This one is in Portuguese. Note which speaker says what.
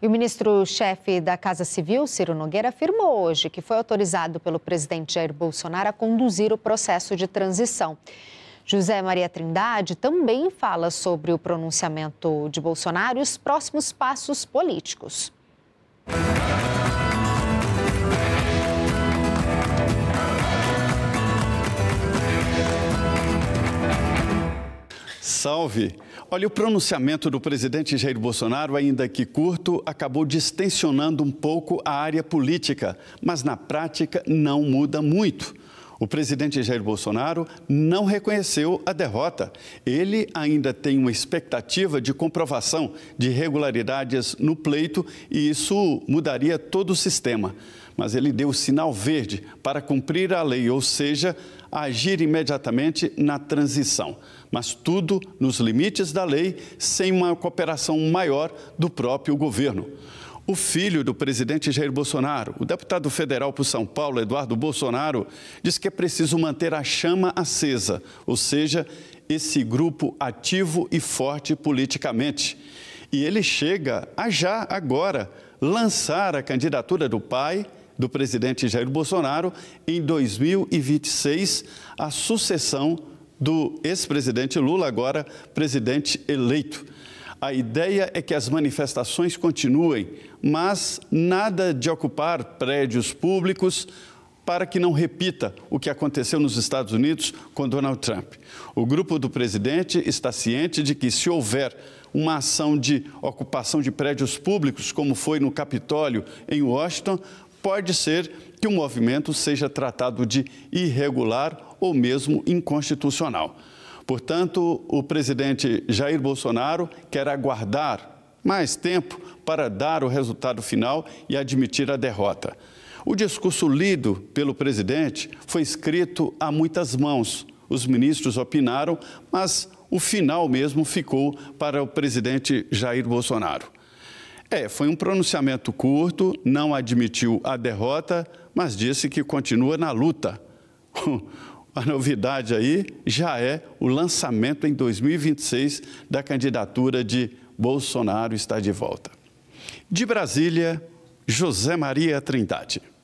Speaker 1: E o ministro-chefe da Casa Civil, Ciro Nogueira, afirmou hoje que foi autorizado pelo presidente Jair Bolsonaro a conduzir o processo de transição. José Maria Trindade também fala sobre o pronunciamento de Bolsonaro e os próximos passos políticos.
Speaker 2: Salve! Olha, o pronunciamento do presidente Jair Bolsonaro, ainda que curto, acabou distensionando um pouco a área política, mas na prática não muda muito. O presidente Jair Bolsonaro não reconheceu a derrota. Ele ainda tem uma expectativa de comprovação de irregularidades no pleito e isso mudaria todo o sistema. Mas ele deu sinal verde para cumprir a lei, ou seja, agir imediatamente na transição. Mas tudo nos limites da lei, sem uma cooperação maior do próprio governo. O filho do presidente Jair Bolsonaro, o deputado federal por São Paulo, Eduardo Bolsonaro, diz que é preciso manter a chama acesa, ou seja, esse grupo ativo e forte politicamente. E ele chega a já agora lançar a candidatura do pai do presidente Jair Bolsonaro em 2026, a sucessão do ex-presidente Lula, agora presidente eleito. A ideia é que as manifestações continuem, mas nada de ocupar prédios públicos para que não repita o que aconteceu nos Estados Unidos com Donald Trump. O grupo do presidente está ciente de que, se houver uma ação de ocupação de prédios públicos, como foi no Capitólio, em Washington, pode ser que o movimento seja tratado de irregular ou mesmo inconstitucional. Portanto, o presidente Jair Bolsonaro quer aguardar mais tempo para dar o resultado final e admitir a derrota. O discurso lido pelo presidente foi escrito a muitas mãos. Os ministros opinaram, mas o final mesmo ficou para o presidente Jair Bolsonaro. É, foi um pronunciamento curto, não admitiu a derrota, mas disse que continua na luta. a novidade aí já é o lançamento em 2026 da candidatura de Bolsonaro está de volta. De Brasília, José Maria Trindade.